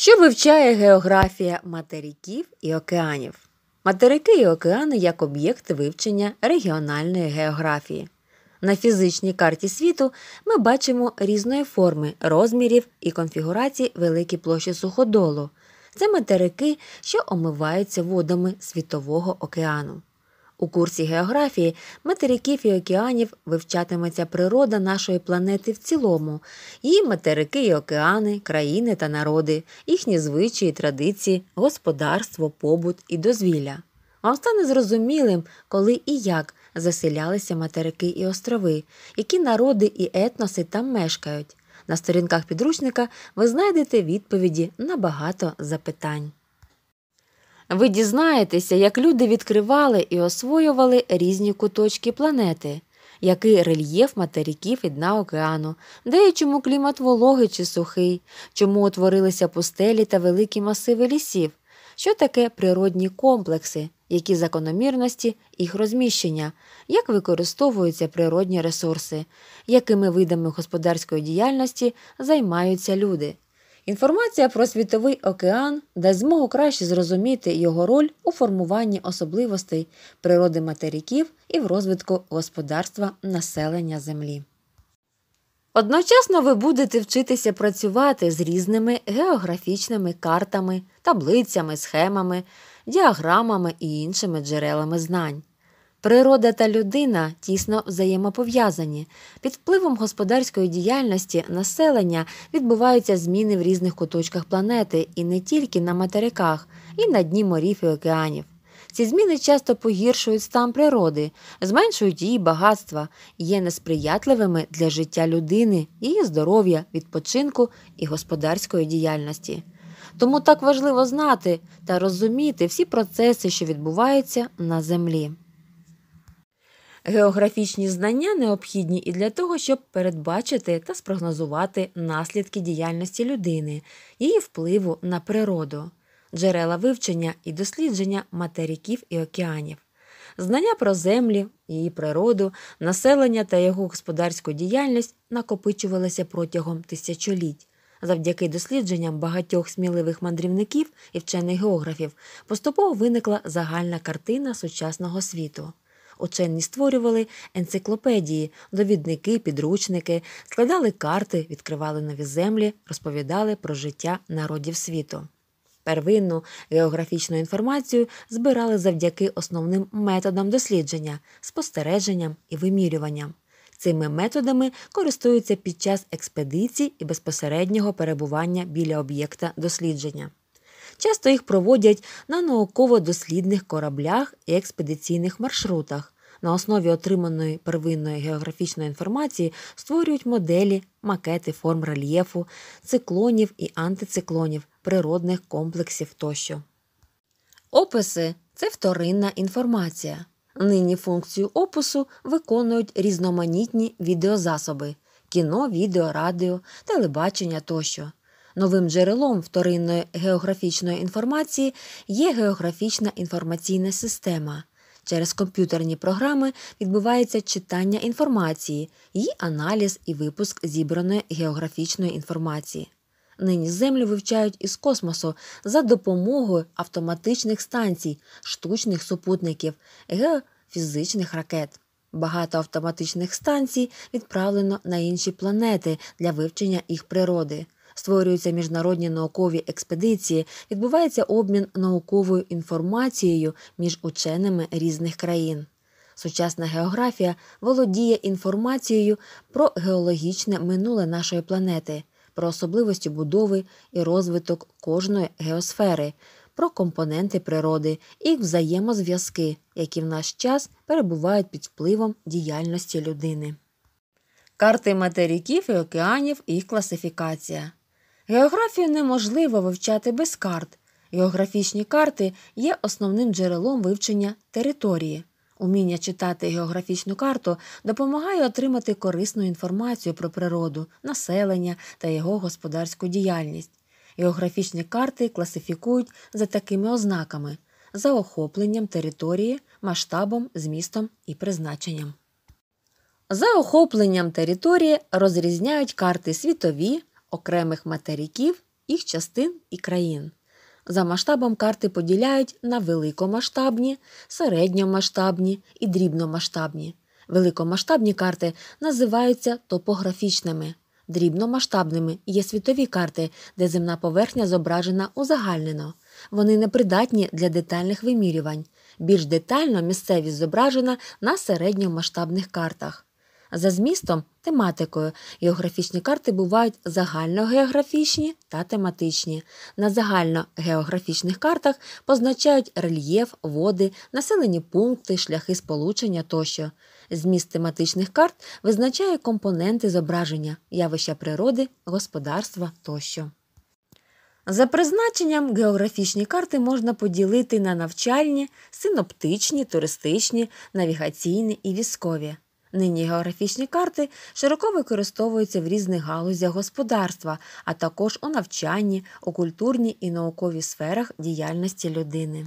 Що вивчає географія материків і океанів? Материки і океани як об'єкти вивчення регіональної географії. На фізичній карті світу ми бачимо різної форми, розмірів і конфігурації великі площі суходолу. Це материки, що омиваються водами Світового океану. У курсі географії материків і океанів вивчатиметься природа нашої планети в цілому, її материки і океани, країни та народи, їхні звичаї, традиції, господарство, побут і дозвілля. Вам стане зрозумілим, коли і як заселялися материки і острови, які народи і етноси там мешкають. На сторінках підручника ви знайдете відповіді на багато запитань. Ви дізнаєтеся, як люди відкривали і освоювали різні куточки планети, який рельєф материків і дна океану, деячому клімат вологий чи сухий, чому утворилися пустелі та великі масиви лісів, що таке природні комплекси, які закономірності їх розміщення, як використовуються природні ресурси, якими видами господарської діяльності займаються люди. Інформація про світовий океан дасть змогу краще зрозуміти його роль у формуванні особливостей природи материків і в розвитку господарства населення Землі. Одночасно ви будете вчитися працювати з різними географічними картами, таблицями, схемами, діаграмами і іншими джерелами знань. Природа та людина тісно взаємопов'язані. Під впливом господарської діяльності населення відбуваються зміни в різних куточках планети і не тільки на материках, і на дні морів і океанів. Ці зміни часто погіршують стан природи, зменшують її багатства, є несприятливими для життя людини, її здоров'я, відпочинку і господарської діяльності. Тому так важливо знати та розуміти всі процеси, що відбуваються на землі. Географічні знання необхідні і для того, щоб передбачити та спрогнозувати наслідки діяльності людини, її впливу на природу, джерела вивчення і дослідження материків і океанів, знання про землі, її природу, населення та його господарську діяльність накопичувалися протягом тисячоліть. Завдяки дослідженням багатьох сміливих мандрівників і вчених географів поступово виникла загальна картина сучасного світу. Учені створювали енциклопедії, довідники, підручники, складали карти, відкривали нові землі, розповідали про життя народів світу. Первинну географічну інформацію збирали завдяки основним методам дослідження, спостереженням і вимірюванням. Цими методами користуються під час експедицій і безпосереднього перебування біля об'єкта дослідження. Часто їх проводять на науково-дослідних кораблях і експедиційних маршрутах. На основі отриманої первинної географічної інформації створюють моделі, макети форм рельєфу, циклонів і антициклонів, природних комплексів тощо. Описи це вторинна інформація. Нині функцію опису виконують різноманітні відеозасоби кіно, відео, радіо, телебачення тощо. Новим джерелом вторинної географічної інформації є географічна інформаційна система. Через комп'ютерні програми відбувається читання інформації, її аналіз і випуск зібраної географічної інформації. Нині землю вивчають із космосу за допомогою автоматичних станцій, штучних супутників, геофізичних ракет. Багато автоматичних станцій відправлено на інші планети для вивчення їх природи створюються міжнародні наукові експедиції, відбувається обмін науковою інформацією між ученими різних країн. Сучасна географія володіє інформацією про геологічне минуле нашої планети, про особливості будови і розвиток кожної геосфери, про компоненти природи і взаємозв'язки, які в наш час перебувають під впливом діяльності людини. Карти материків і океанів, їх класифікація. Географію неможливо вивчати без карт. Географічні карти є основним джерелом вивчення території. Уміння читати географічну карту допомагає отримати корисну інформацію про природу, населення та його господарську діяльність. Географічні карти класифікують за такими ознаками за охопленням території, масштабом, змістом і призначенням. За охопленням території розрізняють карти світові, окремих материків, їх частин і країн. За масштабом карти поділяють на великомасштабні, середньомасштабні і дрібномасштабні. Великомасштабні карти називаються топографічними. Дрібномасштабними є світові карти, де земна поверхня зображена узагальнено. Вони не придатні для детальних вимірювань. Більш детально місцевість зображена на середньомасштабних картах за змістом тематикою. Географічні карти бувають загальногеографічні та тематичні. На загальногеографічних картах позначають рельєф, води, населені пункти, шляхи сполучення тощо. Зміст тематичних карт визначає компоненти зображення, явища природи, господарства тощо. За призначенням географічні карти можна поділити на навчальні, синоптичні, туристичні, навігаційні і військові. Нині географічні карти широко використовуються в різних галузях господарства, а також у навчанні, у культурній і науковій сферах діяльності людини.